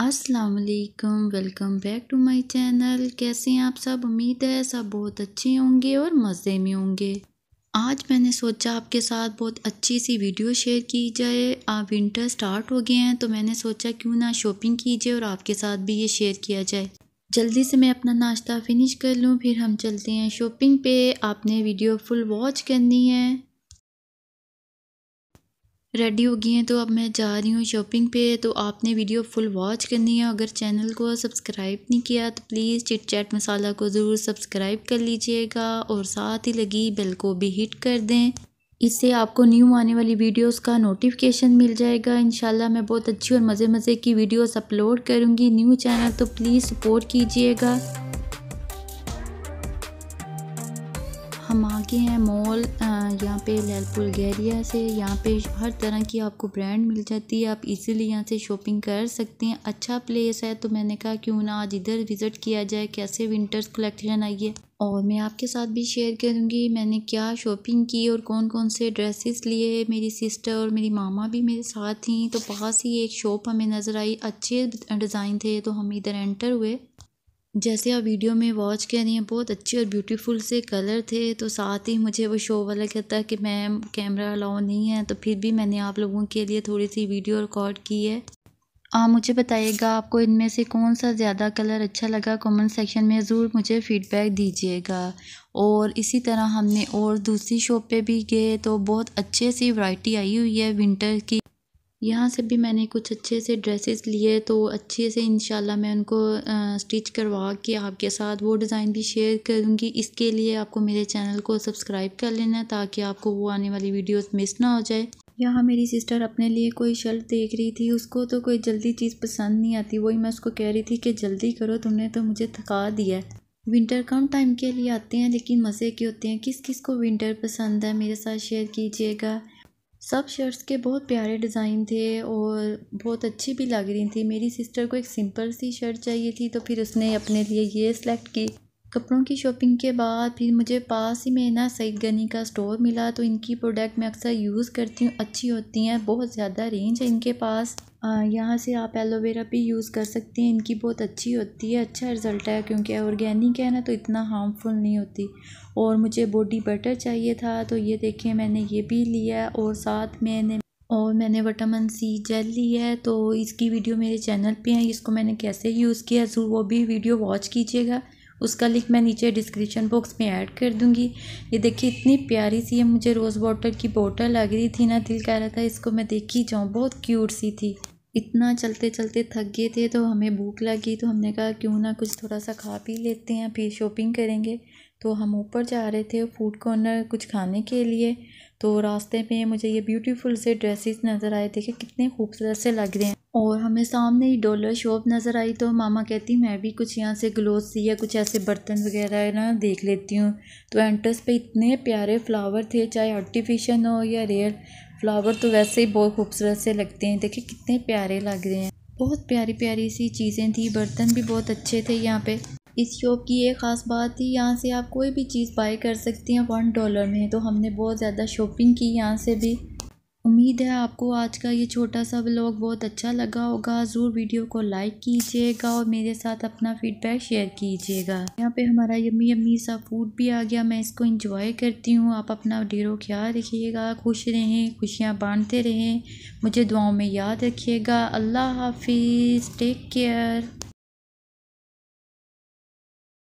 अस्सलाम वालेकुम welcome back to my channel कैसे हैं आप सब उम्मीद है सब बहुत अच्छे होंगे और मज़े में होंगे आज मैंने सोचा आपके साथ बहुत अच्छी सी वीडियो शेयर की जाए आप विंटर स्टार्ट हो गए हैं तो मैंने सोचा क्यों ना शॉपिंग कीजिए और आपके साथ भी ये शेयर किया जाए जल्दी से मैं अपना नाश्ता फिनिश कर लूँ फिर हम चलते हैं शॉपिंग पे आपने वीडियो फुल वॉच करनी है रेडी हो गई हैं तो अब मैं जा रही हूँ शॉपिंग पे तो आपने वीडियो फुल वॉच करनी है अगर चैनल को सब्सक्राइब नहीं किया तो प्लीज़ चिट चैट मसाला को ज़रूर सब्सक्राइब कर लीजिएगा और साथ ही लगी बेल को भी हिट कर दें इससे आपको न्यू आने वाली वीडियोस का नोटिफिकेशन मिल जाएगा इंशाल्लाह मैं बहुत अच्छी और मज़े मज़े की वीडियोस अपलोड करूँगी न्यू चैनल तो प्लीज़ सपोर्ट कीजिएगा के हैं मॉल यहाँ पे लैलपुर गैरिया से यहाँ पे हर तरह की आपको ब्रांड मिल जाती है आप इजीली यहाँ से शॉपिंग कर सकते हैं अच्छा प्लेस है तो मैंने कहा क्यों ना आज इधर विज़िट किया जाए कैसे विंटर्स कलेक्शन आई है और मैं आपके साथ भी शेयर करूँगी मैंने क्या शॉपिंग की और कौन कौन से ड्रेसेस लिए मेरी सिस्टर और मेरी मामा भी मेरे साथ थी तो पास ही एक शॉप हमें नज़र आई अच्छे डिज़ाइन थे तो हम इधर एंटर हुए जैसे आप वीडियो में वॉच कर रही हैं बहुत अच्छे और ब्यूटीफुल से कलर थे तो साथ ही मुझे वो शो वाला कहता है कि मैम कैमरा अलाउ नहीं है तो फिर भी मैंने आप लोगों के लिए थोड़ी सी वीडियो रिकॉर्ड की है आप मुझे बताइएगा आपको इनमें से कौन सा ज़्यादा कलर अच्छा लगा कमेंट सेक्शन में ज़रूर मुझे फ़ीडबैक दीजिएगा और इसी तरह हमने और दूसरी शॉप पे भी गए तो बहुत अच्छे सी वैरायटी आई हुई है विंटर की यहाँ से भी मैंने कुछ अच्छे से ड्रेसेस लिए तो अच्छे से इंशाल्लाह मैं उनको स्टिच करवा के आपके साथ वो डिज़ाइन भी शेयर करूँगी इसके लिए आपको मेरे चैनल को सब्सक्राइब कर लेना ताकि आपको वो आने वाली वीडियोस मिस ना हो जाए यहाँ मेरी सिस्टर अपने लिए कोई शर्ट देख रही थी उसको तो कोई जल्दी चीज़ पसंद नहीं आती वही मैं उसको कह रही थी कि जल्दी करो तुमने तो मुझे थका दिया विंटर कम टाइम के लिए आते हैं लेकिन मज़े के होते हैं किस किस को विंटर पसंद है मेरे साथ शेयर कीजिएगा सब शर्ट्स के बहुत प्यारे डिज़ाइन थे और बहुत अच्छी भी लग रही थी मेरी सिस्टर को एक सिंपल सी शर्ट चाहिए थी तो फिर उसने अपने लिए ये सिलेक्ट की कपड़ों की शॉपिंग के बाद फिर मुझे पास ही में ना सईद गनी का स्टोर मिला तो इनकी प्रोडक्ट मैं अक्सर यूज़ करती हूँ अच्छी होती हैं बहुत ज़्यादा रेंज है इनके पास यहाँ से आप एलोवेरा भी यूज़ कर सकते हैं इनकी बहुत अच्छी होती है अच्छा रिज़ल्ट है क्योंकि ऑर्गेनिक है ना तो इतना हार्मफुल नहीं होती और मुझे बॉडी बटर चाहिए था तो ये देखें मैंने ये भी लिया और साथ मैंने और मैंने विटामिन सी जेल ली है तो इसकी वीडियो मेरे चैनल पे है इसको मैंने कैसे यूज़ किया ज़रूर वो भी वीडियो वॉच कीजिएगा उसका लिंक मैं नीचे डिस्क्रिप्शन बॉक्स में ऐड कर दूंगी ये देखिए इतनी प्यारी सी है मुझे रोज़ वाटर की बोतल लग रही थी ना दिल कह रहा था इसको मैं देख ही जाऊँ बहुत क्यूट सी थी इतना चलते चलते थक गए थे तो हमें भूख लगी तो हमने कहा क्यों ना कुछ थोड़ा सा खा पी लेते हैं फिर शॉपिंग करेंगे तो हम ऊपर जा रहे थे फूड कॉर्नर कुछ खाने के लिए तो रास्ते में मुझे ये ब्यूटीफुल से ड्रेसेस नज़र आए थे कि कितने खूबसूरत से लग रहे हैं और हमें सामने ही डॉलर शॉप नज़र आई तो मामा कहती मैं भी कुछ यहाँ से ग्लोस या कुछ ऐसे बर्तन वगैरह ना देख लेती हूँ तो एंट्रेस पे इतने प्यारे फ्लावर थे चाहे आर्टिफिशियल हो या रियल फ्लावर तो वैसे ही बहुत खूबसूरत से लगते हैं देखिए कितने प्यारे लग रहे हैं बहुत प्यारी प्यारी सी चीज़ें थी बर्तन भी बहुत अच्छे थे यहाँ पे इस शॉप की एक ख़ास बात थी यहाँ से आप कोई भी चीज़ बाय कर सकती हैं वन डॉलर में तो हमने बहुत ज़्यादा शॉपिंग की यहाँ से भी उम्मीद है आपको आज का ये छोटा सा ब्लॉग बहुत अच्छा लगा होगा ज़रूर वीडियो को लाइक कीजिएगा और मेरे साथ अपना फीडबैक शेयर कीजिएगा यहाँ पे हमारा यम्मी यम्मी सा फूड भी आ गया मैं इसको इंजॉय करती हूँ आप अपना डेरो ख्याल रखिएगा खुश रहें खुशियाँ बांटते रहें मुझे दुआओं में याद रखिएगा अल्लाह हाफिज़ टेक केयर